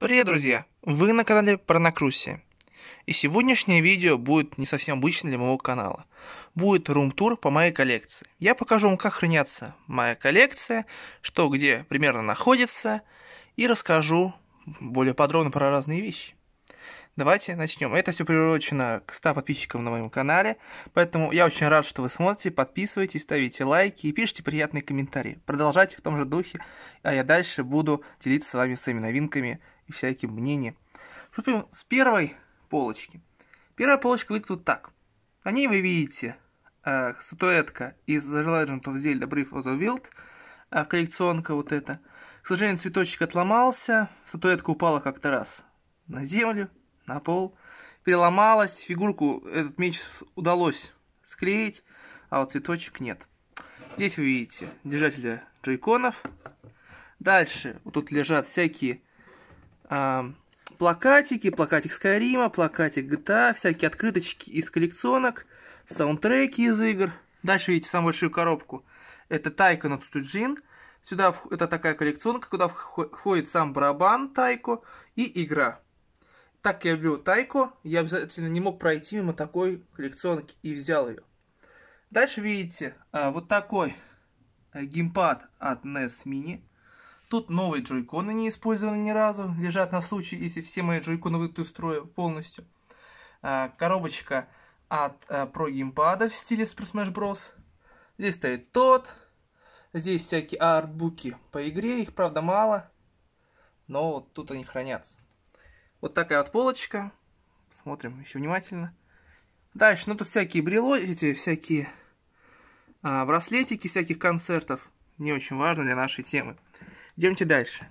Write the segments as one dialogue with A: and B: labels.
A: Привет, друзья! Вы на канале Пронакруси. И сегодняшнее видео будет не совсем обычным для моего канала. Будет рум-тур по моей коллекции. Я покажу вам, как хранятся моя коллекция, что где примерно находится, и расскажу более подробно про разные вещи. Давайте начнем. Это все приурочено к 100 подписчикам на моем канале, поэтому я очень рад, что вы смотрите, подписывайтесь, ставите лайки и пишите приятные комментарии. Продолжайте в том же духе, а я дальше буду делиться с вами своими новинками и всяким мнением. Приступим с первой полочки. Первая полочка выглядит вот так. На ней вы видите э, статуэтка из The Legend of Zelda Brief of the Wild, э, коллекционка вот эта. К сожалению, цветочек отломался, статуэтка упала как-то раз на землю, на пол, переломалась, фигурку, этот меч удалось склеить, а вот цветочек нет. Здесь вы видите держателя джойконов. Дальше вот тут лежат всякие а, плакатики, плакатик Скайрима, плакатик GTA, а, всякие открыточки из коллекционок, саундтреки из игр. Дальше видите самую большую коробку. Это Тайко на Цуджин. Сюда это такая коллекционка, куда входит сам барабан Тайко и игра. Так я люблю Тайко, я обязательно не мог пройти мимо такой коллекционки и взял ее. Дальше видите а, вот такой э, геймпад от NES Mini. Тут новые джойконы не использованы ни разу, лежат на случай, если все мои джойконы выйдут из строя полностью. А, коробочка от э, Pro геймпада в стиле Super Smash Bros. Здесь стоит тот. Здесь всякие артбуки по игре, их правда мало, но вот тут они хранятся. Вот такая вот полочка. Смотрим еще внимательно. Дальше, ну тут всякие брело, эти всякие а, браслетики всяких концертов. Не очень важно для нашей темы. Идемте дальше.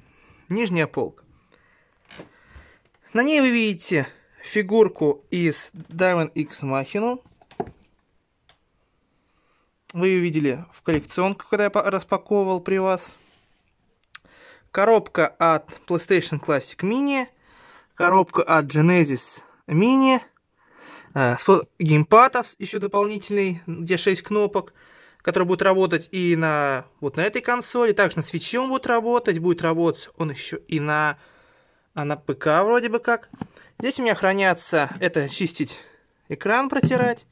A: Нижняя полка. На ней вы видите фигурку из Diamond X Machina. Вы ее видели в коллекционку, когда я распаковывал при вас. Коробка от PlayStation Classic Mini. Коробка от Genesis Mini. Э, геймпад еще дополнительный, где 6 кнопок который будет работать и на вот на этой консоли, также на свече он будет работать, будет работать он еще и на, а на ПК вроде бы как. Здесь у меня хранятся, это чистить экран, протирать.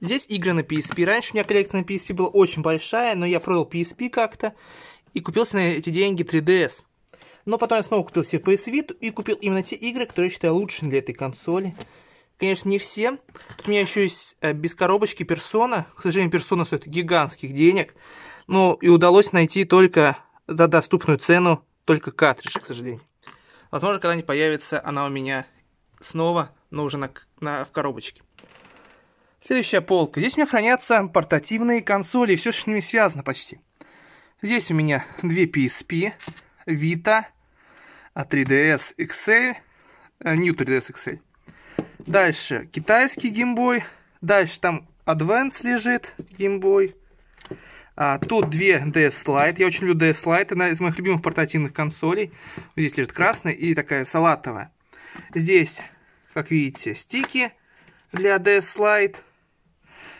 A: Здесь игры на PSP. Раньше у меня коллекция на PSP была очень большая, но я продал PSP как-то и купился на эти деньги 3DS. Но потом я снова купил себе PS Vita и купил именно те игры, которые я считаю лучшими для этой консоли. Конечно, не все. Тут у меня еще есть э, без коробочки персона. К сожалению, персона стоит гигантских денег. Ну, и удалось найти только за доступную цену, только картридж, к сожалению. Возможно, когда-нибудь появится она у меня снова, но уже на, на, в коробочке. Следующая полка. Здесь у меня хранятся портативные консоли, и все что с ними связано почти. Здесь у меня две PSP, Vita, 3DS а XL, э, New 3DS XL. Дальше китайский геймбой. Дальше там Advance лежит геймбой. А, тут две DS Lite. Я очень люблю DS Lite. Одна из моих любимых портативных консолей. Здесь лежит красная и такая салатовая. Здесь, как видите, стики для DS Lite.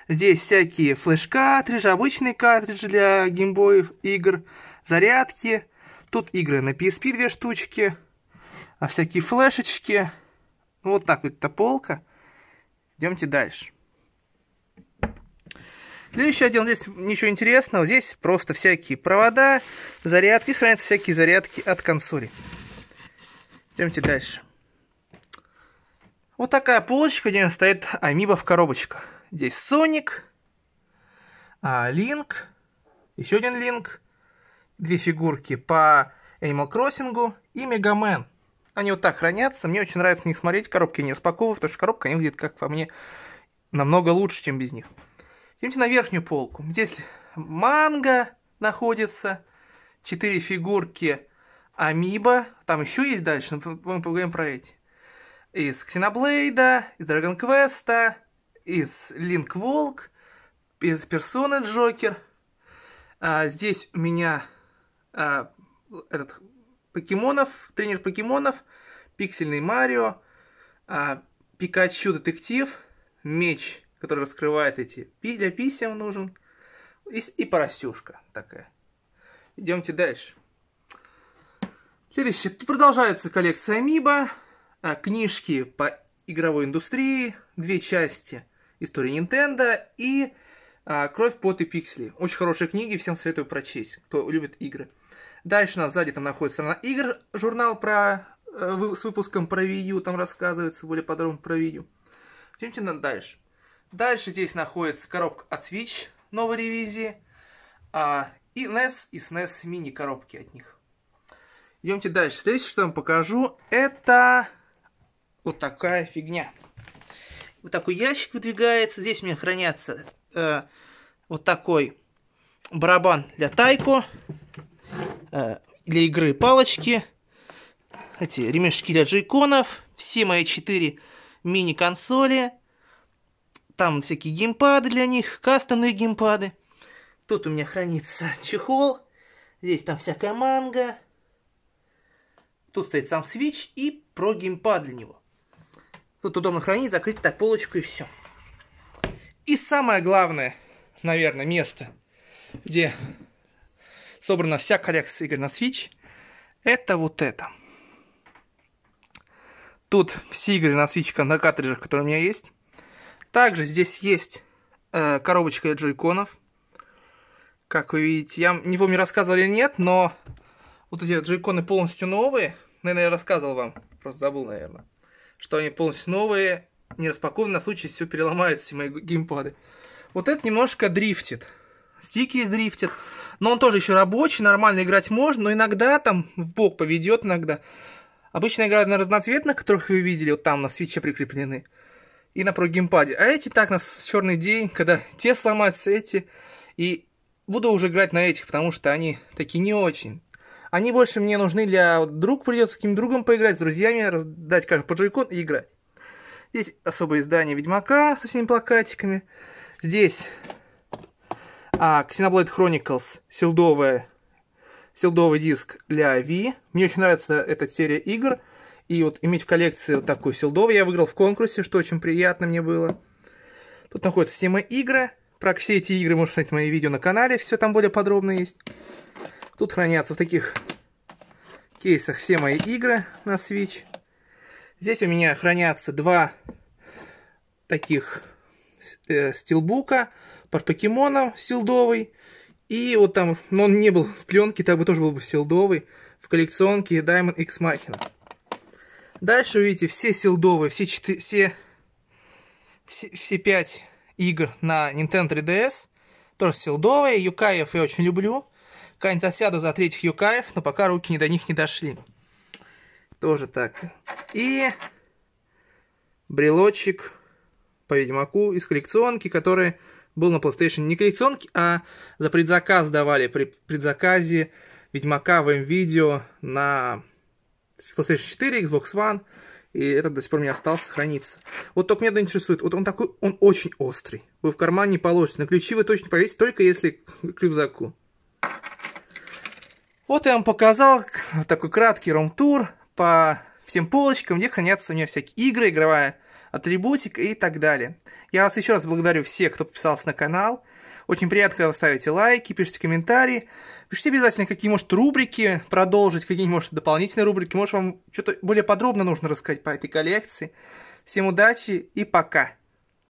A: Здесь всякие флеш-картриджи, обычные картриджи для геймбоев, игр, зарядки. Тут игры на PSP две штучки, а всякие флешечки. Ну, вот так вот эта полка. Идемте дальше. Следующий отдел, здесь ничего интересного, здесь просто всякие провода, зарядки, хранятся всякие зарядки от консоли. Идемте дальше. Вот такая полочка, где стоит Амиба в коробочках. Здесь Соник, а, Линк, еще один Линк, две фигурки по Animal Crossing и Мегамен. Они вот так хранятся. Мне очень нравится на них смотреть. Коробки не распаковываю, потому что коробка они выглядит, как по мне, намного лучше, чем без них. Идемте на верхнюю полку. Здесь манга находится, четыре фигурки Амиба. Там еще есть дальше, но мы поговорим про эти. Из Ксеноблейда, из Dragon Квеста, из Линк Волк, из Персоны Джокер. А, здесь у меня а, этот покемонов, тренер покемонов, пиксельный Марио, а, Пикачу детектив, меч, который раскрывает эти для писем нужен, и, и поросюшка такая. Идемте дальше. Следующее. Продолжается коллекция Амиба, а, книжки по игровой индустрии, две части истории Nintendo и а, Кровь, пот и пиксели. Очень хорошие книги, всем советую прочесть, кто любит игры. Дальше у нас сзади там находится страна игр, журнал про Э, с выпуском про Wii U, там рассказывается более подробно про Wii U. Идемте дальше. Дальше здесь находится коробка от Switch новой ревизии, а, и NES и SNES мини коробки от них. Идемте дальше. Следующее, что я вам покажу, это вот такая фигня. Вот такой ящик выдвигается. Здесь у меня хранятся э, вот такой барабан для тайку, э, для игры палочки, эти ремешки для джейконов, все мои четыре мини-консоли, там всякие геймпады для них, кастомные геймпады. Тут у меня хранится чехол, здесь там всякая манга, тут стоит сам Switch и про геймпад для него. Тут удобно хранить, закрыть так полочку и все. И самое главное, наверное, место, где собрана вся коллекция игр на Switch, это вот это. Тут все игры на свечка на картриджах, которые у меня есть. Также здесь есть э, коробочка для джойконов. Как вы видите, я не помню, рассказывали или нет, но вот эти джойконы полностью новые. Наверное, ну, я рассказывал вам, просто забыл, наверное, что они полностью новые, не распакованы на случай, все переломают, все мои геймпады. Вот это немножко дрифтит. Стики дрифтит. Но он тоже еще рабочий, нормально играть можно, но иногда там в бок поведет иногда. Обычно играют на разноцветных, которых вы видели, вот там на свече прикреплены, и на про геймпаде. А эти так на черный день, когда те сломаются, эти. И буду уже играть на этих, потому что они такие не очень. Они больше мне нужны для... Вот друг придется с каким-то другом поиграть, с друзьями, раздать как по джойкон и играть. Здесь особое издание Ведьмака со всеми плакатиками. Здесь а, Xenoblade Chronicles, силдовая силдовый диск для Wii. Мне очень нравится эта серия игр. И вот иметь в коллекции вот такой силдовый я выиграл в конкурсе, что очень приятно мне было. Тут находятся все мои игры. Про все эти игры можно посмотреть мои видео на канале, все там более подробно есть. Тут хранятся в таких кейсах все мои игры на Switch. Здесь у меня хранятся два таких э, стилбука под покемоном силдовый и вот там, но он не был в пленке, так бы тоже был бы силдовый, в коллекционке Diamond X Machina. Дальше, видите, все силдовые, все, четыре, все, все, все 5 игр на Nintendo 3DS, тоже силдовые, Юкаев я очень люблю, Кань засяду за третьих Юкаев, но пока руки не до них не дошли. Тоже так. И брелочек по Ведьмаку из коллекционки, который был на PlayStation не коллекционки, а за предзаказ давали при предзаказе Ведьмака в видео на PlayStation 4, Xbox One. И этот до сих пор у меня остался, хранится. Вот только меня это интересует. Вот он такой, он очень острый. Вы в кармане не положите. На ключи вы точно повесите, только если к рюкзаку. Вот я вам показал такой краткий ром-тур по всем полочкам, где хранятся у меня всякие игры, игровая атрибутик и так далее. Я вас еще раз благодарю всех, кто подписался на канал. Очень приятно, когда вы ставите лайки, пишите комментарии. Пишите обязательно, какие, может, рубрики продолжить, какие, может, дополнительные рубрики. Может, вам что-то более подробно нужно рассказать по этой коллекции. Всем удачи и пока!